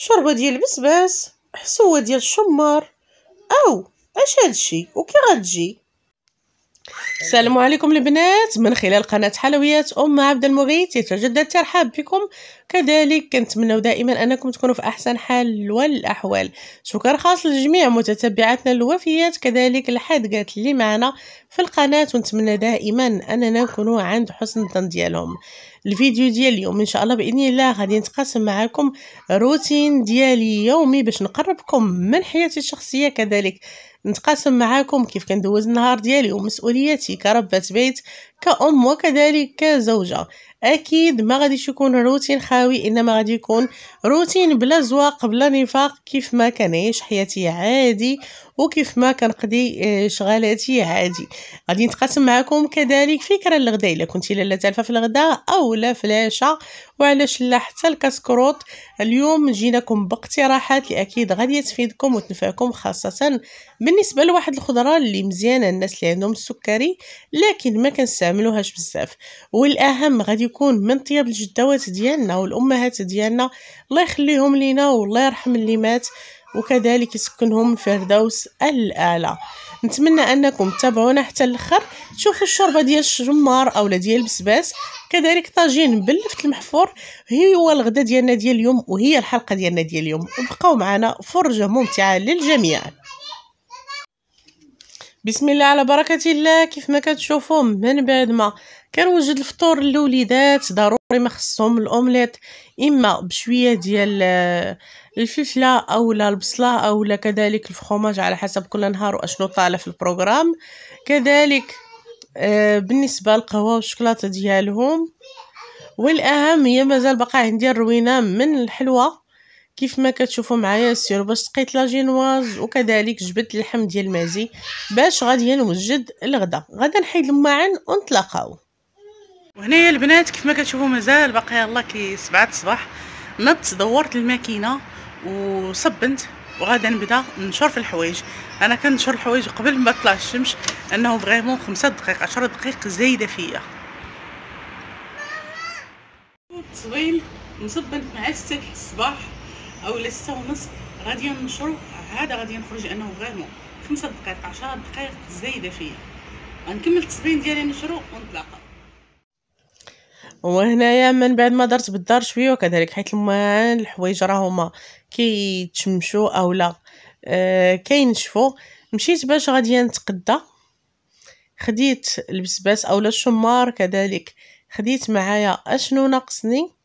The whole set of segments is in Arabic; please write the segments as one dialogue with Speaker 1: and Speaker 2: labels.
Speaker 1: شوربه ديال بسباس حسوه ديال الشمر او اش هادشي وكي غتجي السلام عليكم البنات من خلال قناه حلويات ام عبد المغيث يتجدد الترحاب بكم كذلك كنتمنوا دائما انكم تكونوا في احسن حال والاحوال شكر خاص لجميع متتبعاتنا الوفيات كذلك الحادقات اللي معنا في القناه ونتمنى دائما اننا نكونوا عند حسن الظن ديالهم الفيديو ديال اليوم ان شاء الله باذن الله غادي نتقاسم معكم روتين ديالي يومي باش نقربكم من حياتي الشخصيه كذلك نتقاسم معاكم كيف كندوز النهار ديالي ومسؤولياتي كربة بيت كأم وكذلك كزوجة اكيد ما غاديش يكون روتين خاوي انما غادي يكون روتين بلا زواق بلا نفاق كيف ما كان حياتي عادي وكيف ما كنقضي آه، شغالاتي عادي غادي نتقاسم معكم كذلك فكره الغداء الا كنتي لاله تالفه في الغداء او لا في العشاء وعلاش لا حتى الكسكروت اليوم جيناكم باقتراحات اللي اكيد غادي تفيدكم وتنفعكم خاصه بالنسبه لواحد الخضره اللي مزيانه الناس اللي عندهم السكري لكن ما كنستعملوهاش بزاف والاهم غادي يكون من طياب الجدوات ديالنا والامهات ديالنا الله يخليهم لينا والله يرحم اللي مات وكذلك يسكنهم الفردوس الأعلى نتمنى أنكم تتابعونا حتى الآخر تشوفوا الشوربة ديال الشمار أولا ديال البسباس كذلك طاجين باللفت المحفور هي هو الغدا ديالنا ديال اليوم وهي الحلقة ديالنا ديال اليوم وبقاو معنا فرجة ممتعة للجميع بسم الله على بركه الله كيف ما كتشوفوا من بعد ما كنوجد الفطور للوليدات ضروري ما خصهم الاومليت اما بشويه ديال آه، الفلفله اولا البصله اولا كذلك الفخوماج على حسب كل نهار واشنو طالع في البروغرام كذلك آه، بالنسبه للقهوه والشوكولاته ديالهم والاهم هي مازال باقا عندي الروينه من الحلوه كيف ما كتشوفوا معايا سير باش سقيت لا جينواز وكذلك جبت اللحم ديال المازي باش غادي نوجد الغدا غدا نحيد الماعن ونتلاقاو وهنايا البنات كيف ما كتشوفوا مازال باقي الله كي 7 الصباح نط دورت الماكينه وصبنت وغادا نبدا ننشر في الحوايج انا كنشر الحوايج قبل ما تطلع الشمس انه فريمون 5 دقائق 10 دقائق زايده فيا تصويل مصبنت مع 6 الصباح او لسه ونص غادي نشرب هذا غادي نخرج انه فريمون خمسة دقائق عشرة دقائق زايدة فيا غنكمل التصبين ديالي نشرو ونطلق وهنايا من بعد ما درت بالدار شويه وكذلك حيت الحوايج راهما كيتشمشوا اولا أه كينشفوا مشيت باش غادي نتقدى خديت البسباس اولا الشمار كذلك خديت معايا اشنو ناقصني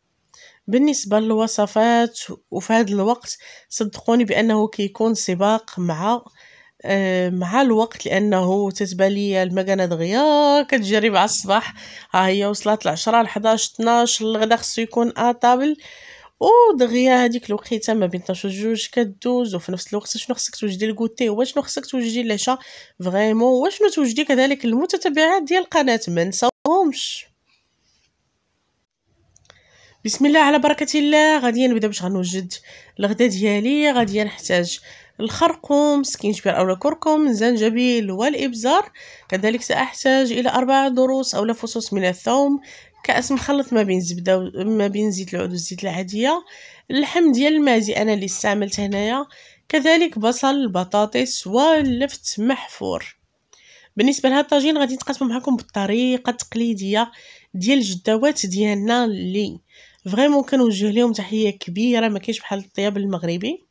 Speaker 1: بالنسبة للوصفات وفي هذا الوقت صدقوني بأنه كيكون سباق مع آه، مع الوقت لانه تتبان ليا المكانه دغيا كتجري مع الصباح ها هي وصلت العشرة 11 12 الغدا خصو يكون اطابل ودغيا هذيك الوقيته ما بين 12 و 2 كدوز وفي نفس الوقت شنو خصك توجدي الكوتي وشنو خصك توجدي العشاء فريمون وشنو توجدي كذلك المتتبعات ديال القناه ما نساوهمش بسم الله على بركه الله غادي نبدا باش غنوجد الغدا ديالي غادي نحتاج الخرقوم سكينجبير اولا الكركم الزنجبيل والابزار كذلك ساحتاج الى اربع ضروس اولا فصوص من الثوم كاس مخلط ما بين زبده و... ما بين زيت العود والزيت العاديه اللحم ديال المازي انا اللي استعملت هنايا كذلك بصل بطاطس واللفت محفور بالنسبه لهاد الطاجين غادي نتقاسمو معكم بالطريقه التقليديه ديال الجداوات ديالنا اللي فريمون كنوجه لهم تحيه كبيره ما كاينش بحال الطياب المغربي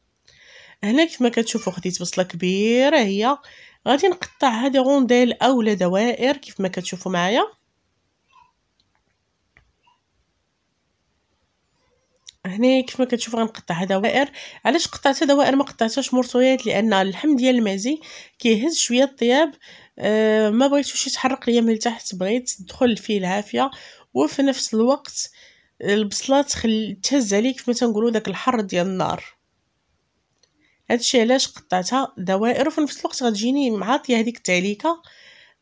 Speaker 1: هنا كيف ما كتشوفوا خديت بصله كبيره هي غادي نقطعها دي غونديل اولا دوائر كيف ما كتشوفوا معايا هنا كيف ما كتشوف غنقطعها دوائر علاش قطعتها دوائر ما قطعتهاش مرصويات لان اللحم ديال المازي كيهز شويه الطياب أه ما بغيتوش يتحرق ليا من التحت بغيت تدخل فيه العافيه وفي نفس الوقت البصله تخلي تهز عليك كما تنقولوا داك الحر ديال النار هادشي علاش قطعتها دوائر وفي نفس الوقت غتجيني معاطيه هذيك التعليكه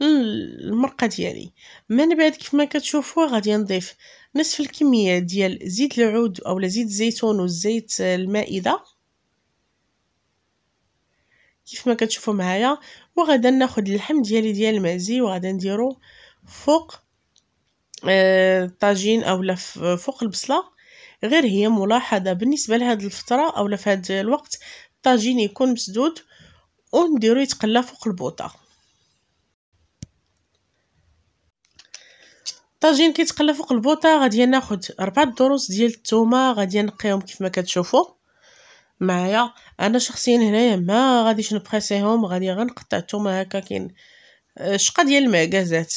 Speaker 1: المرقه ديالي من بعد كيف ما كتشوفوا غادي نضيف نصف الكميه ديال زيت العود اولا زيت الزيتون والزيت المائده كيف ما كتشوفوا معايا وغادا ناخد اللحم ديالي ديال المعزي وغادا نديرو فوق آه، طاجين أو فوق البصلة غير هي ملاحظة بالنسبة لهاد الفترة أو هاد الوقت الطاجين يكون مسدود ونديرو يتقلى فوق البوطة الطاجين كيتقلى فوق البوطة غادي ناخد ربعة ضروس ديال التومة غادي نقيهم كيف ما كتشوفوا معايا انا شخصيا هنايا ما غاديش نبريسيهم غادي غنقطع التومة هكا كاين شقه ديال المعكازات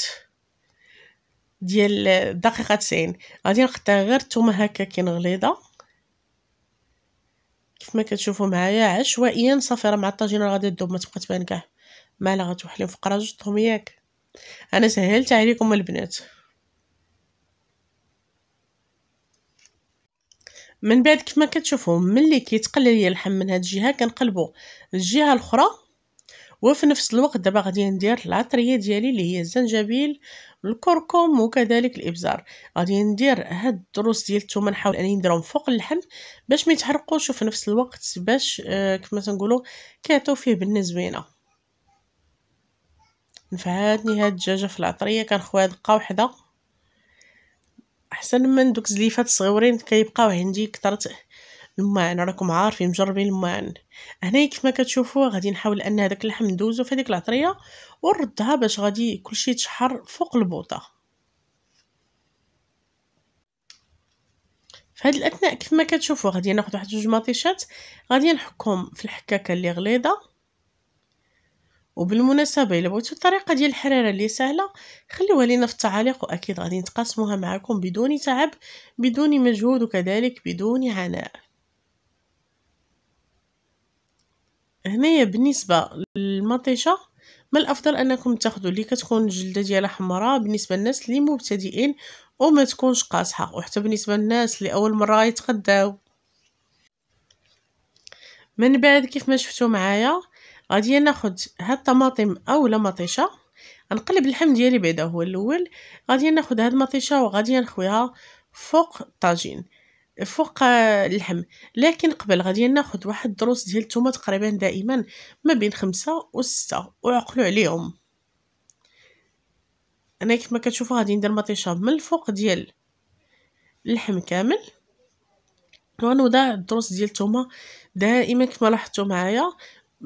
Speaker 1: ديال دقيقه تسعين غادي نقطع غير التومة هكا كين كيف ما كتشوفوا معايا عشوائيا صافي راه مع راه غادي تذوب ما تبقى تبان كاع مالا غتوحلي في قراجتهم ياك انا سهلت عليكم البنات من بعد كيف ما كتشوفوا ملي كيتقلى ليا اللحم من هاد الجهه كنقلبوا الجهه الاخرى وفي نفس الوقت دابا غادي ندير العطريه ديالي اللي هي الزنجبيل الكركم وكذلك الابزار غادي ندير هاد الدروس ديال الثومه نحاول انني نديرهم فوق اللحم باش ما يتحرقوش وفي نفس الوقت باش آه، كما تنقولوا كيعطيو فيه بنه زوينه نفعاتني هاد الدجاجه في العطريه كنخويها دقه وحده احسن من دوك زليفات صغيورين كيبقاو عندي كثرت لمان راكم عارفين مجربين لمان هنا كيف ما كتشوفوا غادي نحاول ان هذاك اللحم ندوزو في هذيك العطريه ونردها باش غادي كلشي يتشحر فوق البوطه في هاد الاثناء كيف ما كتشوفوا غادي ناخذ واحد جوج مطيشات غادي نحكهم في الحكاكه اللي غليظه وبالمناسبه الا بغيتو الطريقه ديال الحراره اللي سهله خليوها لينا في التعاليق واكيد غادي نتقاسموها معكم بدون تعب بدون مجهود وكذلك بدون عناء هنايا بالنسبه للمطيشه من الافضل انكم تاخذوا اللي كتكون الجلده ديالها حمراء بالنسبه للناس اللي مبتدئين وما تكونش قاصحه وحتى بالنسبه للناس اللي اول مره يتغداو من بعد كيف ما شفتوا معايا غادي ناخد هاد الطماطم لا مطيشه غنقلب اللحم ديالي بعدا هو الاول غادي ناخد هاد المطيشه وغادي نخويها فوق الطاجين فوق اللحم لكن قبل غادي ناخد واحد الدروس ديال الثومه تقريبا دائما ما بين خمسة و ستة وعقلوا عليهم انا كما كتشوفوا غادي ندير مطيشه من الفوق ديال اللحم كامل ونوضع الدروس ديال الثومه دائما كما لاحظتوا معايا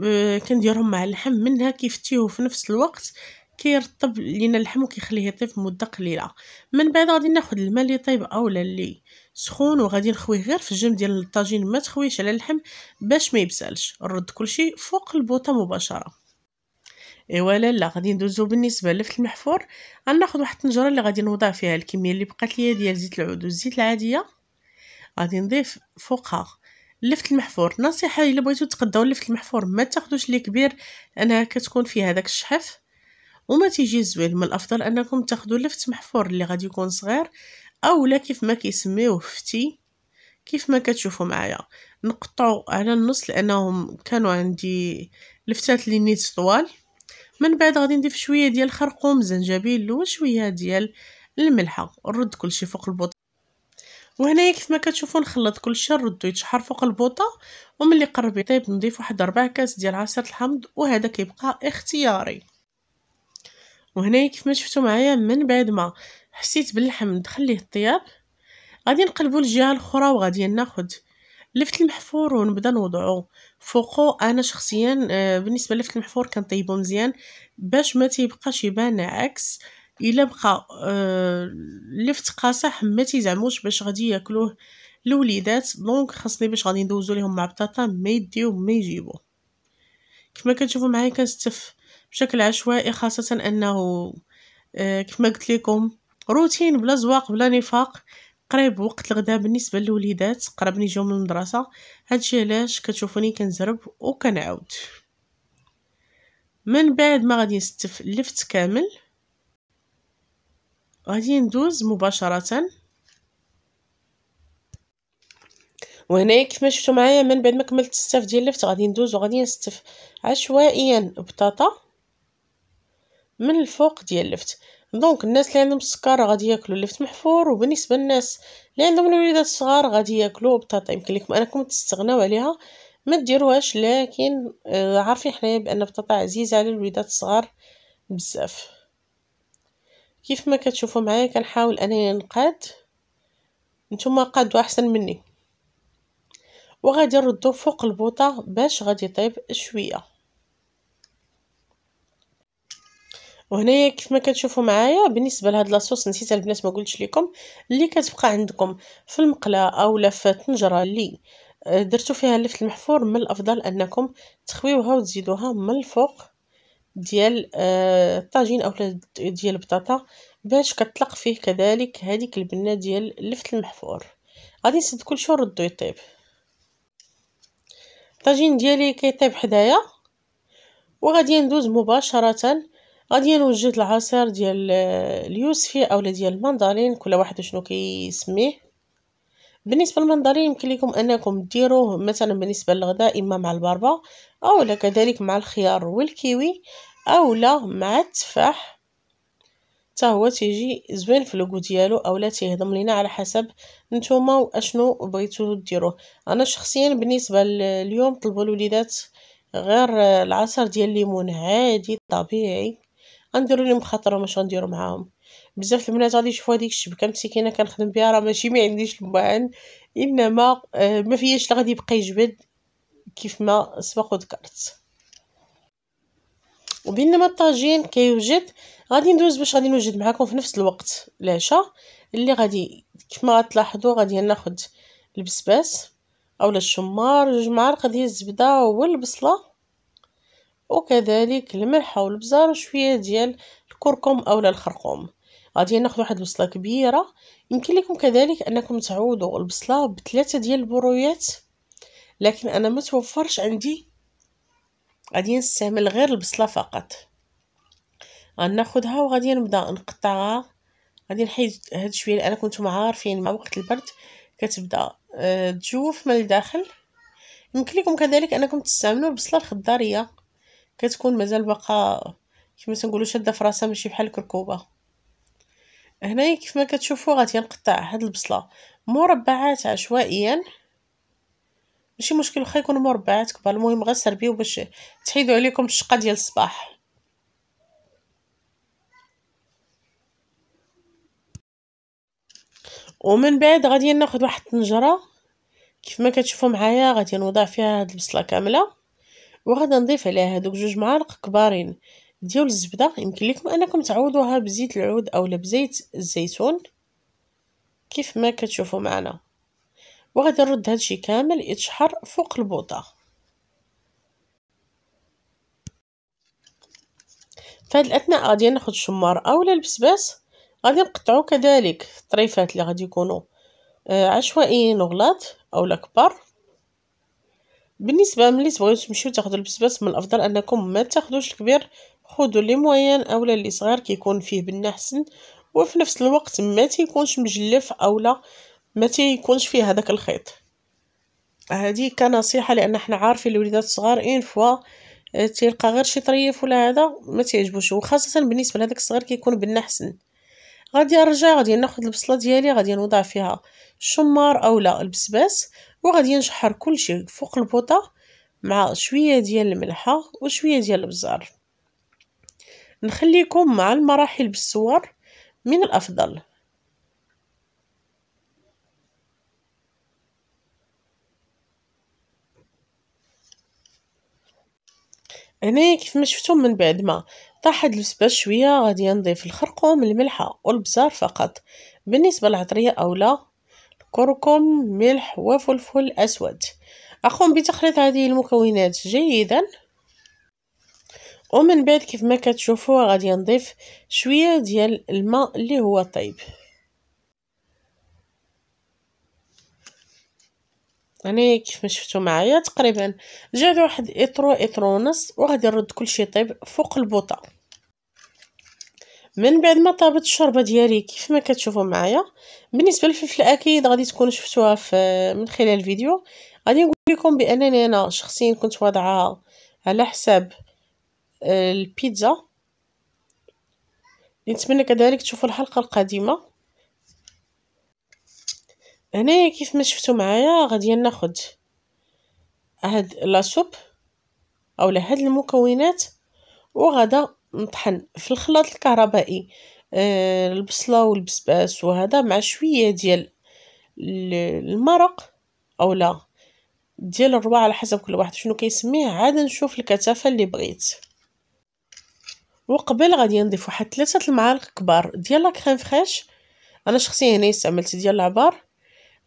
Speaker 1: آه، كنديرهم مع اللحم منها كيفتيه في نفس الوقت كيرطب لينا اللحم وكيخليه يطيب مده قليله من بعد غادي ناخد الماء اللي طيب اولا اللي سخون وغادي نخويه غير في الجنب ديال الطاجين ما تخويش على اللحم باش ما يبسلش نرد كلشي فوق البوطه مباشره ايوا لا غادي ندوزو بالنسبه للفت المحفور غناخذ واحد الطنجره اللي غادي نوضع فيها الكميه اللي بقات ليا ديال زيت العود والزيت العاديه غادي نضيف فوقها اللفت المحفور نصيحه الا بغيتو تقداو اللفت المحفور ما تاخذوش اللي كبير لانها كتكون فيها داك الشحف وما تيجي زوين من الافضل انكم تاخذوا لفت محفور اللي غادي يكون صغير اولا كيف ما كيسميوه فتي كيف ما كتشوفوا معايا نقطعو على النص لانهم كانوا عندي لفتات اللي نيت طوال من بعد غادي نضيف شويه ديال الخرقوم زنجبيل وشويه ديال الملحه نرد كلشي فوق البوطه وهنايا كيف ما كتشوفوا نخلط كلشي نردو يتشحر فوق البوطه وملي قرب يطيب نضيف واحد ربع كاس ديال عصير الحمض وهذا كيبقى اختياري وهنايا كيف ما شفتوا معايا من بعد ما حسيت باللحم ندخل ليه الطياب غادي نقلبو للجهه الاخرى وغادي ناخذ لفت المحفور ونبدا نوضعو فوقو انا شخصيا آه، بالنسبه لفت المحفور كنطيبو مزيان باش ما تيبقاش يبان عكس الا بقى آه، لفت قاصح ما تيزعموش باش غادي ياكلوه الوليدات دونك خاصني باش غادي ندوزو ليهم مع بطاطا ما يديو ما يجيبو كما كتشوفوا معايا كنستف بشكل عشوائي خاصه انه آه، كما قلت لكم روتين بلا زواق بلا نفاق قريب وقت الغداء بالنسبه للوليدات قربني نيجيو من المدرسه هادشي علاش كتشوفوني كنزرب وكنعاود من بعد ما غادي نستف اللفت كامل غادي ندوز مباشره وهنايا كيف ما شفتوا معايا من بعد ما كملت الستاف ديال اللفت غادي ندوز وغادي نستف عشوائيا بطاطا من الفوق ديال اللفت دونك الناس اللي عندهم السكر غادي ياكلوا اللفت محفور وبالنسبه للناس اللي عندهم الوليدات الصغار غادي ياكلوا بطاطا يمكن لكم انكم تستغناو عليها ما ديروهاش لكن آه، عارفين حنايا بان البطاطا عزيزه على الوليدات الصغار بزاف كيف ما كتشوفوا معايا كنحاول انني نقاد نتوما قادوا احسن مني وغادي نردو فوق البوطه باش غادي يطيب شويه وهنايا كيف ما كتشوفوا معايا بالنسبه لهاد لاصوص نسيت البنات ما قلتش لكم اللي كتبقى عندكم في المقله اولا في الطنجره اللي آه، درتو فيها اللفت المحفور من الافضل انكم تخويوها وتزيدوها من الفوق ديال الطاجين آه، او ديال البطاطا باش كطلق فيه كذلك هذيك البنه ديال اللفت المحفور غادي نسد كلشي وردو يطيب الطاجين ديالي كيطيب حدايا وغادي ندوز مباشره غادي نوجد العصير ديال اليوسفي اولا ديال المندرين كل واحد شنو كيسميه بالنسبه للمندرين يمكن لكم انكم ديروه مثلا بالنسبه للغداء اما مع البربه اولا كذلك مع الخيار والكيوي اولا مع التفاح حتى هو تيجي زوين في لوكو ديالو اولا تيهضم لينا على حسب نتوما واشنو بغيتو ديروه انا شخصيا بالنسبه اليوم طلبوا الوليدات غير العصير ديال الليمون عادي طبيعي غنديرو لهم خاطر واش غنديرو معاهم بزاف البنات غادي يشوفوا هذيك الشبكه مسكينه كنخدم بها راه ماشي ما عنديش المعان انما آه ما فيهاش اللي غادي يبقى يجبد كيف ما سبق وذكرت وبينما الطاجين كيوجد غادي ندوز باش غادي نوجد معكم في نفس الوقت العشاء اللي غادي كيف ما غتلاحظوا غادي ناخد البسباس اولا الشمار جوج معالق ديال الزبده والبصله وكذلك الملح والبزار وشويه ديال الكركم اولا الخرقوم غادي ناخذ واحد البصله كبيره يمكن لكم كذلك انكم تعوضوا البصله بثلاثه ديال البرويات لكن انا ما توفرش عندي غادي نستعمل غير البصله فقط غناخذها وغادي نبدا نقطعها غادي نحيد هاد شويه لان كنتم عارفين مع وقت البرد كتبدا آه، تجوف من الداخل يمكن لكم كذلك انكم تستعملوا البصله الخضاريه كتكون مازال باقا كما تنقولوا شاده في راسها ماشي بحال الكركوبه هنايا كيف ما كتشوفوا غادي نقطع هاد البصله مربعات عشوائيا ماشي مشكل واخا يكونوا مربعات كبار المهم غير سربيو باش تحيدوا عليكم الشقه ديال الصباح ومن بعد غادي ناخذ واحد الطنجره كيف ما كتشوفوا معايا غادي نوضع فيها هاد البصله كامله وغادي نضيف عليها هادوك جوج معالق كبارين ديال الزبده يمكن لكم انكم تعوضوها بزيت العود اولا بزيت الزيتون كيف ما كتشوفوا معنا وغادي نرد هادشي كامل يتشحر فوق البوطه فهاد الاثناء غادي ناخذ الشمار اولا البسباس غادي نقطعو كذلك الطريفات اللي غادي يكونوا آه، عشوائيين وغلاط اولا كبار بالنسبه ملي تبغيو تمشيو تاخذوا البسباس من الافضل انكم ما تاخذوش الكبير خذوا لي موين اولا اللي صغير كيكون فيه بنا حسن وفي نفس الوقت ما تيكونش مجلف اولا ما تيكونش فيه هذاك الخيط هذه كنصيحه لان حنا عارفين الوليدات الصغار اين فوا تلقى غير شي طريف ولا هذا ما تعجبوش وخاصه بالنسبه لهذاك الصغير كيكون بنا حسن غادي نرجع غادي ناخذ البصله ديالي غادي نوضع فيها الشمار اولا البسباس وغادي نشحر كلشي فوق البوطة مع شوية ديال الملحة وشوية ديال البزار نخليكم مع المراحل بالصور من الأفضل هنايا كيف ما شفتم من بعد ما طاح هاد البسباس شويه غادي نضيف الخرقوم الملحه والبزار فقط بالنسبه للعطريه اولا كركم ملح وفلفل أسود أقوم بتخليط هذه المكونات جيدا ومن بعد كيف ما كتشوفوا غادي نضيف شويه ديال الماء اللي هو طيب انا كيف ما شفتوا معايا تقريبا جاد واحد اطرو اطرو ونص وغادي نرد كلشي طيب فوق البوطه من بعد ما طابت الشوربه ديالي كيف ما كتشوفوا معايا بالنسبه للفلفل اكيد غادي تكونوا شفتوها في من خلال الفيديو غادي نقول لكم بانني انا شخصيا كنت واضعاها على حساب آه، البيتزا نتمنى كذلك تشوفوا الحلقه القادمه هنايا كيف ما شفتوا معايا غادي ناخذ هاد لاصوب اولا هاد المكونات وغادا نطحن في الخلاط الكهربائي آه، البصله والبسباس وهذا مع شويه ديال المرق او لا ديال الربع على حسب كل واحد شنو كيسميه عاد نشوف الكثافه اللي بغيت وقبل غادي نضيف واحد ثلاثه المعالق كبار ديال لاكخيم كريم فريش انا شخصيا هنا استعملت ديال العبار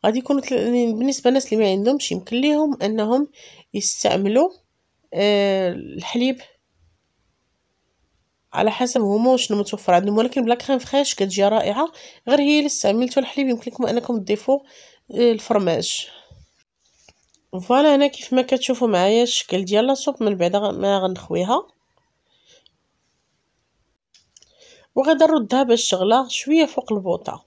Speaker 1: غادي يكون بالنسبه للناس اللي ما عندهمش يمكن ليهم انهم يستعملوا آه، الحليب على حسب هما شنو متوفر عندهم ولكن بلا كريم فريش كتجي رائعه غير هي اللي استعملتو الحليب يمكنكم انكم تضيفوا آه، الفرماج فوالا هنا كيف ما كتشوفوا معايا الشكل ديال لاصوب من بعد ما غنخويها وغادا نردها باش شغله شويه فوق البوطه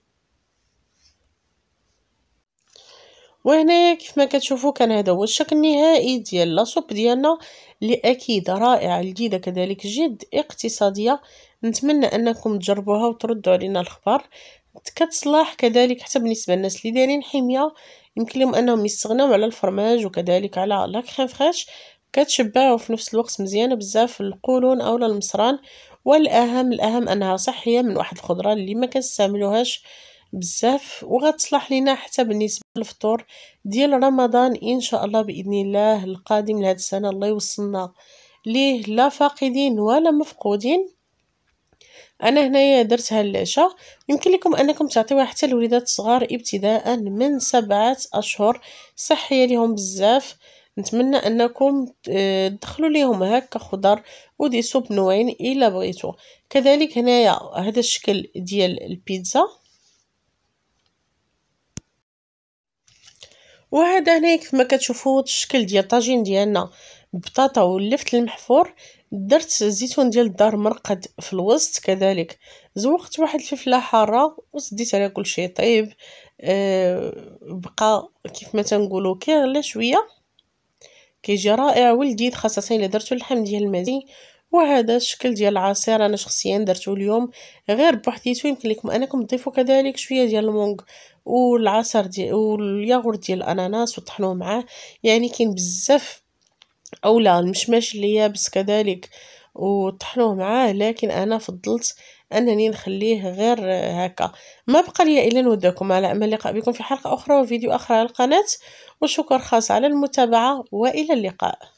Speaker 1: وهنايا كيف ما كتشوفوا كان هذا هو الشكل النهائي ديال لاصوب ديالنا لأكيد رائعة الجيدة كذلك جد اقتصادية نتمنى أنكم تجربوها وتردوا علينا الخبر كتصلاح كذلك حتى بالنسبة للناس اللي دايرين حمية يمكن لهم أنهم يستغناو على الفرماج وكذلك على لاكخيم فخيش كتشبعوا في نفس الوقت مزيانة بزاف القولون أو للمصران والأهم الأهم أنها صحية من واحد الخضرة اللي ما كنستعملوهاش بزاف وغتصلح لينا حتى بالنسبه للفطور ديال رمضان ان شاء الله باذن الله القادم لهذا السنه الله يوصلنا ليه لا فاقدين ولا مفقودين انا هنايا درتها العشاء يمكن لكم انكم تعطيوها حتى الوليدات الصغار ابتداء من سبعة اشهر صحيه ليهم بزاف نتمنى انكم تدخلوا ليهم هكا خضر ودي سوب نوعين الا بغيتو كذلك هنايا هذا الشكل ديال البيتزا وهذا هنايا كيفما كتشوفوا الشكل ديال الطاجين ديالنا بطاطا واللفت المحفور درت الزيتون ديال الدار مرقد في الوسط كذلك زوقت واحد الفلفله حاره وسديت عليها كلشي طيب أه بقى كيف ما تنقولوا كيغلى شويه كيجي رائع ولذيذ خاصه الا درتو اللحم ديال المزي وهذا الشكل ديال العصير انا شخصيا درتو اليوم غير بوحديتو يمكن لكم انكم تضيفوا كذلك شويه ديال المونغ والعصير ديال والياغورت ديال الاناناس وطحنوه معاه يعني كاين بزاف اولا المشماش اللي يابس كذلك وطحنوه معاه لكن انا فضلت انني نخليه غير هكا ما بقى لي الا نوداكم على امل اللقاء بكم في حلقه اخرى وفيديو اخر على القناه وشكر خاص على المتابعه والى اللقاء